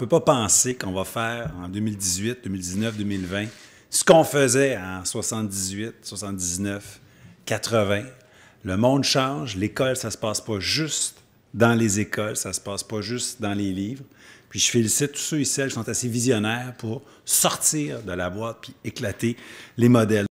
peut pas penser qu'on va faire en 2018, 2019, 2020 ce qu'on faisait en 78, 79, 80. Le monde change, l'école, ça se passe pas juste dans les écoles, ça se passe pas juste dans les livres. Puis je félicite tous ceux et celles qui sont assez visionnaires pour sortir de la boîte puis éclater les modèles.